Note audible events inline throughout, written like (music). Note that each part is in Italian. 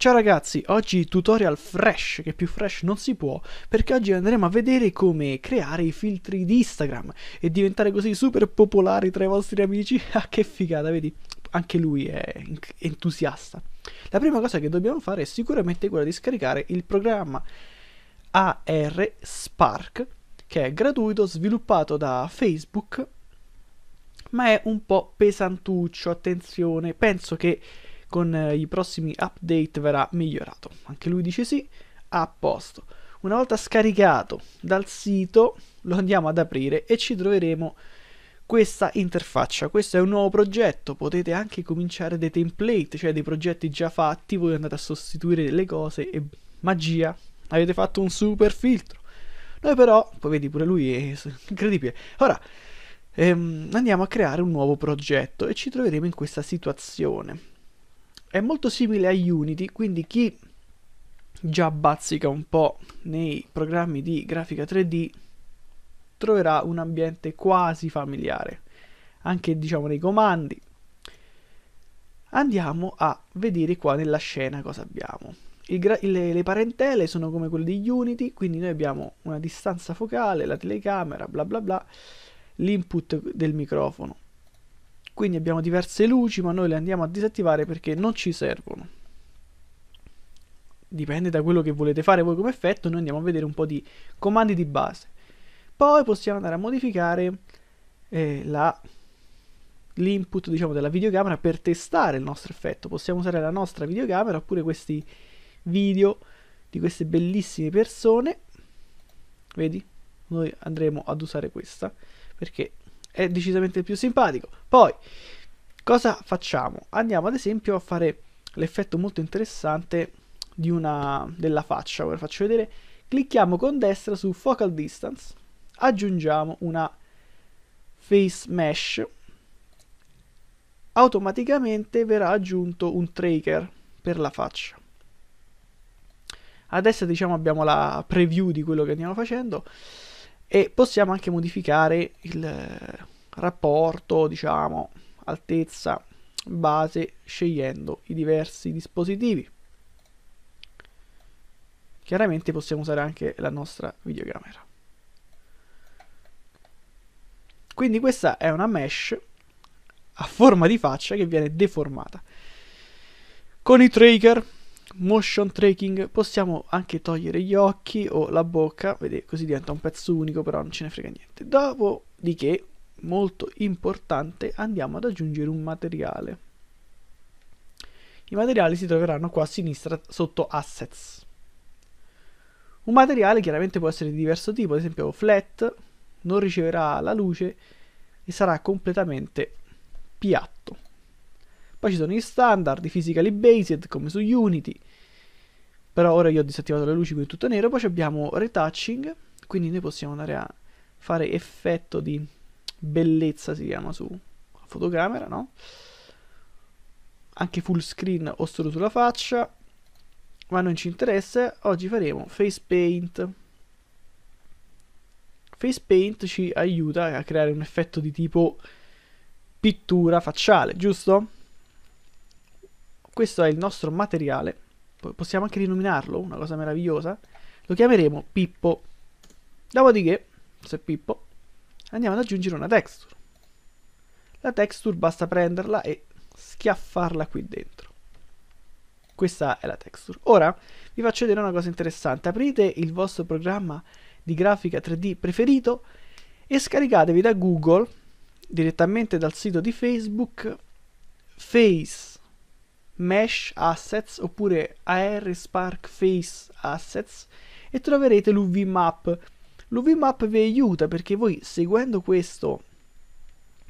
Ciao ragazzi, oggi tutorial fresh, che più fresh non si può, perché oggi andremo a vedere come creare i filtri di Instagram e diventare così super popolari tra i vostri amici. (laughs) Ah, che figata, vedi? Anche lui è entusiasta. La prima cosa che dobbiamo fare è sicuramente quella di scaricare il programma AR Spark, che è gratuito, sviluppato da Facebook, ma è un po' pesantuccio, attenzione, penso che con eh, i prossimi update verrà migliorato. Anche lui dice sì, a posto. Una volta scaricato dal sito lo andiamo ad aprire e ci troveremo questa interfaccia. Questo è un nuovo progetto, potete anche cominciare dei template, cioè dei progetti già fatti, voi andate a sostituire delle cose e magia, avete fatto un super filtro. Noi però, poi vedi pure lui, è eh, incredibile. Ora, ehm, andiamo a creare un nuovo progetto e ci troveremo in questa situazione è molto simile a Unity, quindi chi già bazzica un po' nei programmi di grafica 3D troverà un ambiente quasi familiare, anche diciamo nei comandi. Andiamo a vedere qua nella scena cosa abbiamo. Le, le, parentele sono come quelle di Unity, quindi noi abbiamo una distanza focale, la telecamera, bla bla bla, l'input del microfono quindi abbiamo diverse luci ma noi le andiamo a disattivare perché non ci servono dipende da quello che volete fare voi come effetto noi andiamo a vedere un po' di comandi di base poi possiamo andare a modificare eh, l'input diciamo, della videocamera per testare il nostro effetto possiamo usare la nostra videocamera oppure questi video di queste bellissime persone vedi noi andremo ad usare questa perché è decisamente più simpatico. Poi, cosa facciamo? Andiamo ad esempio a fare l'effetto molto interessante una, della faccia, ve lo faccio vedere. Clicchiamo con destra su Focal Distance, aggiungiamo una Face Mesh, automaticamente verrà aggiunto un tracker per la faccia. Adesso diciamo abbiamo la preview di quello che andiamo facendo e possiamo anche modificare il eh, rapporto, diciamo, altezza, base, scegliendo i diversi dispositivi. Chiaramente possiamo usare anche la nostra videocamera. Quindi questa è una mesh a forma di faccia che viene deformata. Con i trigger motion tracking possiamo anche togliere gli occhi o la bocca, vedete, così diventa un pezzo unico, però non ce ne frega niente. Dopodiché, molto importante, andiamo ad aggiungere un materiale. I materiali si troveranno qua a sinistra sotto assets. Un materiale chiaramente può essere di diverso tipo, ad esempio flat, non riceverà la luce e sarà completamente piatto poi ci sono gli standard, i physically based, come su Unity. Però ora io ho disattivato le luci, quindi tutto nero. Poi abbiamo retouching, quindi noi possiamo andare a fare effetto di bellezza, si chiama, su fotocamera, no? Anche full screen o solo sulla faccia. Ma non ci interessa, oggi faremo face paint. Face Paint ci aiuta a creare un effetto di tipo pittura facciale, giusto? questo è il nostro materiale, possiamo anche rinominarlo, una cosa meravigliosa, lo chiameremo Pippo. Dopodiché, se Pippo, andiamo ad aggiungere una texture. La texture basta prenderla e schiaffarla qui dentro. Questa è la texture. Ora vi faccio vedere una cosa interessante. Aprite il vostro programma di grafica 3D preferito e scaricatevi da Google, direttamente dal sito di Facebook, Face Mesh Assets oppure AR Spark Face Assets e troverete l'UV Map. L'UV Map vi aiuta perché voi seguendo questo,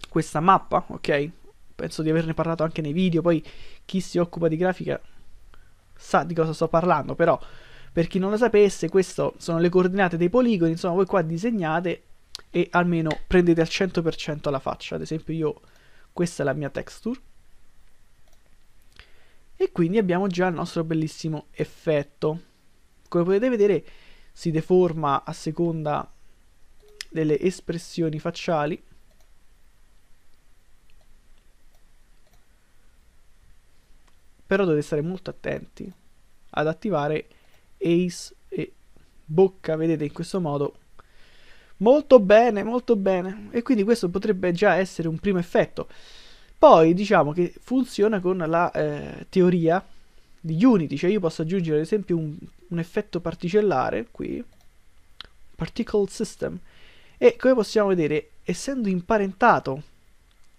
questa mappa, ok? Penso di averne parlato anche nei video, poi chi si occupa di grafica sa di cosa sto parlando, però per chi non lo sapesse, queste sono le coordinate dei poligoni, insomma voi qua disegnate e almeno prendete al 100% la faccia, ad esempio io, questa è la mia texture, e quindi abbiamo già il nostro bellissimo effetto. Come potete vedere si deforma a seconda delle espressioni facciali. Però dovete stare molto attenti ad attivare Ace e Bocca, vedete in questo modo. Molto bene, molto bene. E quindi questo potrebbe già essere un primo effetto. Poi diciamo che funziona con la eh, teoria di Unity, cioè io posso aggiungere ad esempio un, un effetto particellare qui, particle system, e come possiamo vedere, essendo imparentato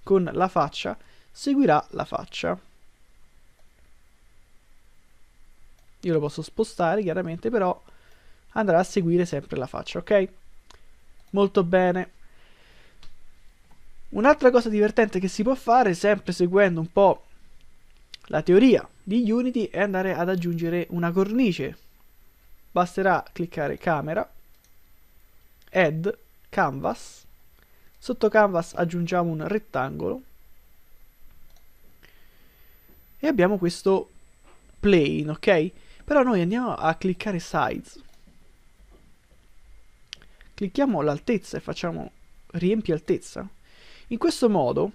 con la faccia, seguirà la faccia. Io lo posso spostare chiaramente, però andrà a seguire sempre la faccia, ok? Molto bene. Un'altra cosa divertente che si può fare, sempre seguendo un po' la teoria di Unity, è andare ad aggiungere una cornice. Basterà cliccare Camera, Add, Canvas, sotto Canvas aggiungiamo un rettangolo e abbiamo questo plane, ok? Però noi andiamo a cliccare Size, clicchiamo l'altezza e facciamo riempi altezza in questo modo,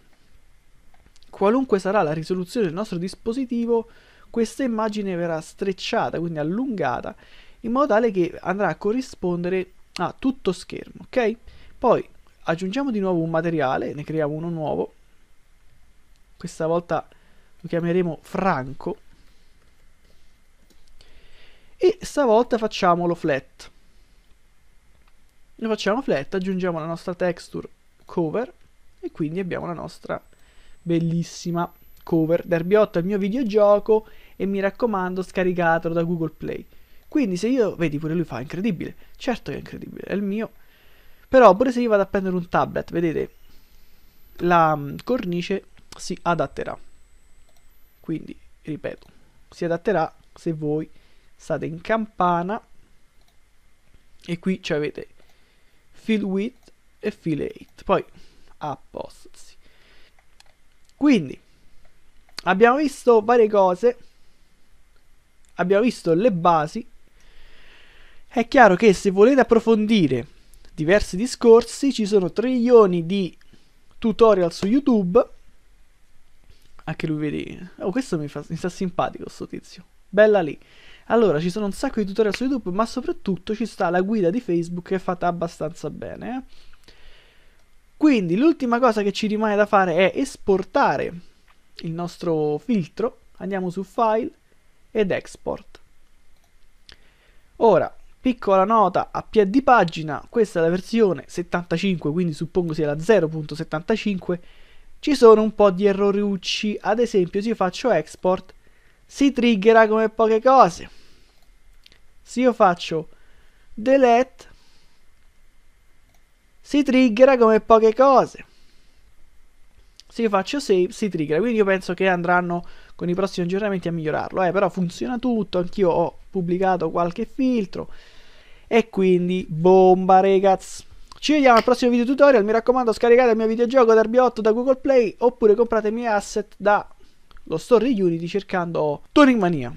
qualunque sarà la risoluzione del nostro dispositivo, questa immagine verrà strecciata, quindi allungata, in modo tale che andrà a corrispondere a tutto schermo, ok? Poi aggiungiamo di nuovo un materiale, ne creiamo uno nuovo, questa volta lo chiameremo Franco, e stavolta facciamolo flat. Lo facciamo flat, aggiungiamo la nostra texture cover, e quindi abbiamo la nostra bellissima cover. Derby è il mio videogioco e mi raccomando scaricatelo da Google Play. Quindi se io, vedi pure lui fa, incredibile, certo che è incredibile, è il mio. Però pure se io vado a prendere un tablet, vedete, la mm, cornice si adatterà. Quindi, ripeto, si adatterà se voi state in campana e qui avete fill width e fill 8. Poi apostrofsi. Quindi abbiamo visto varie cose, abbiamo visto le basi. È chiaro che se volete approfondire diversi discorsi, ci sono trilioni di tutorial su YouTube. Anche lui vedi. Oh, questo mi, fa, mi sta simpatico sto tizio. Bella lì. Allora, ci sono un sacco di tutorial su YouTube, ma soprattutto ci sta la guida di Facebook che è fatta abbastanza bene. Eh? Quindi l'ultima cosa che ci rimane da fare è esportare il nostro filtro. Andiamo su File ed Export. Ora, piccola nota a piè di pagina, questa è la versione 75, quindi suppongo sia la 0.75. Ci sono un po' di errori ad esempio se io faccio Export si triggera come poche cose. Se io faccio Delete si triggera come poche cose. Se io faccio save, si triggera. Quindi io penso che andranno con i prossimi aggiornamenti a migliorarlo. Eh, però funziona tutto. Anch'io ho pubblicato qualche filtro. E quindi, bomba, ragazzi. Ci vediamo al prossimo video tutorial. Mi raccomando, scaricate il mio videogioco Derby 8 da Google Play oppure comprate i miei asset dallo store di Unity cercando Tuning Mania.